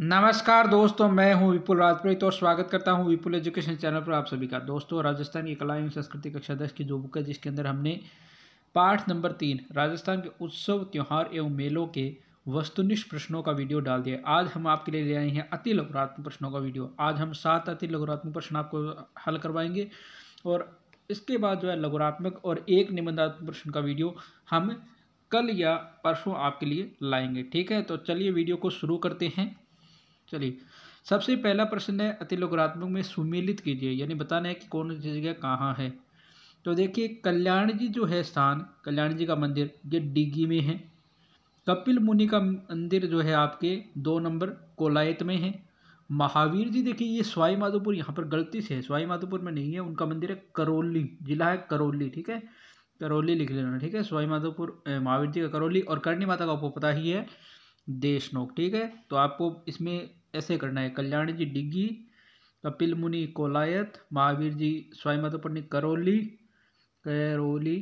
नमस्कार दोस्तों मैं हूं विपुल राजप्रीत और स्वागत करता हूं विपुल एजुकेशन चैनल पर आप सभी का दोस्तों राजस्थान की कला एवं संस्कृति कक्षा दस की जो बुक है जिसके अंदर हमने पाठ नंबर तीन राजस्थान के उत्सव त्यौहार एवं मेलों के वस्तुनिष्ठ प्रश्नों का वीडियो डाल दिया आज हम आपके लिए ले आए हैं अति लघुरात्मक प्रश्नों का वीडियो आज हम सात अति लघुरात्मक प्रश्न आपको हल करवाएंगे और इसके बाद जो है लघुरात्मक और एक निबंधात्मक प्रश्न का वीडियो हम कल या परसों आपके लिए लाएंगे ठीक है तो चलिए वीडियो को शुरू करते हैं चलिए सबसे पहला प्रश्न है अतिलोकरात्मक में सुमेलित कीजिए यानी बताना है कि कौन सी जगह कहाँ है तो देखिए कल्याण जी जो है स्थान कल्याण जी का मंदिर ये डिगी में है कपिल मुनि का मंदिर जो है आपके दो नंबर कोलायत में है महावीर जी देखिए ये स्वाई माधोपुर यहाँ पर गलती से है स्वाई माधोपुर में नहीं है उनका मंदिर है करौली जिला है करौली ठीक है करौली लिख लेना ठीक है स्वाई माधोपुर महावीर जी का करौली और करणी माता का आपको पता ही है देशनोक ठीक है तो आपको इसमें ऐसे करना है कल्याण जी डिग्गी कपिल मुनि कोलायत महावीर जी स्वाई माता पटनी करौली करौली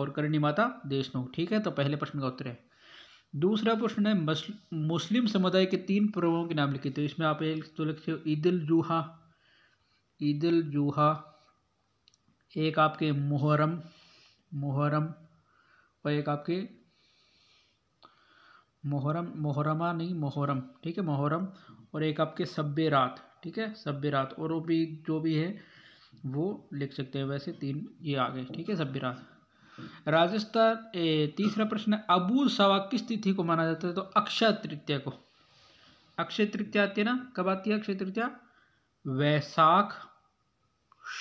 और करणी माता देशनोक ठीक है तो पहले प्रश्न का उत्तर है दूसरा प्रश्न है मुस्लिम समुदाय के तीन पर्वों के नाम लिखे तो इसमें आप एक तो लिखे ईद उल जुहा ईद उल जुहा एक आपके मुहर्रम मुहर्रम और एक आपके मोहरम मोहरमा नहीं मोहरम ठीक है मोहरम और एक आपके सब्य रात ठीक है सब्य रात और वो भी जो भी है वो लिख सकते हैं वैसे तीन ये आ गए ठीक है सब्य रात राजस्थान तीसरा प्रश्न है अबू सवा किस तिथि को माना जाता है तो अक्षय तृतीय को अक्षय तृतीया आती है ना कब आती है अक्षय तृतीया वैसाख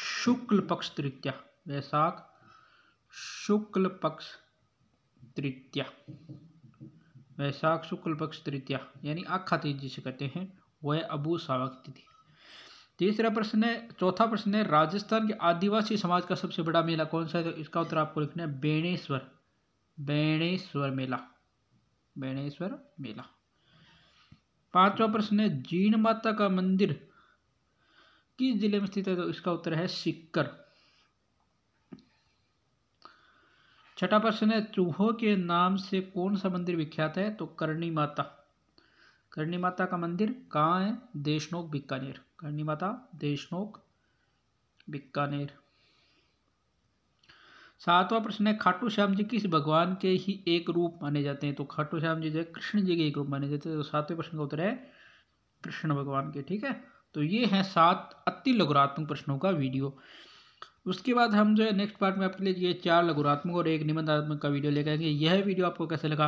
शुक्ल पक्ष तृतीया वैसाख शुक्ल पक्ष तृतीया वैशाख शुक्ल पक्ष तृतीया यानी आखा तीज जिसे कहते हैं वह अबू सावक तिथि तीसरा प्रश्न है चौथा प्रश्न है राजस्थान के आदिवासी समाज का सबसे बड़ा मेला कौन सा है तो इसका उत्तर आपको लिखना है बेणेश्वर बेणेश्वर मेला बेणेश्वर मेला पांचवा प्रश्न है जीण माता का मंदिर किस जिले में स्थित है तो इसका उत्तर है सिक्कर छठा प्रश्न है चूहो के नाम से कौन सा मंदिर विख्यात है तो करणी माता करणी माता का मंदिर कहाँ है देशनोक बीकानेर करणी माता देशनोक बीकानेर सातवां प्रश्न है खाटू श्याम जी किस भगवान के ही एक रूप माने जाते हैं तो खाटू श्याम जी जो है कृष्ण जी के एक रूप माने जाते हैं तो सातवें प्रश्न का उत्तर है कृष्ण भगवान के ठीक है तो ये हैं सात अति लघुरात्मक प्रश्नों का वीडियो उसके बाद हम जो है नेक्स्ट पार्ट में आपके लिए ये चार लघुरात्मक और एक निबंधात्मक का वीडियो लेकर आएंगे यह वीडियो आपको कैसे लगा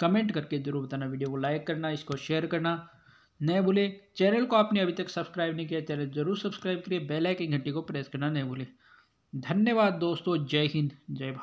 कमेंट करके जरूर बताना वीडियो को लाइक करना इसको शेयर करना नहीं भूले चैनल को आपने अभी तक सब्सक्राइब नहीं किया चैनल जरूर सब्सक्राइब करिए बेल घंटी को प्रेस करना नहीं भूले धन्यवाद दोस्तों जय हिंद जय भारत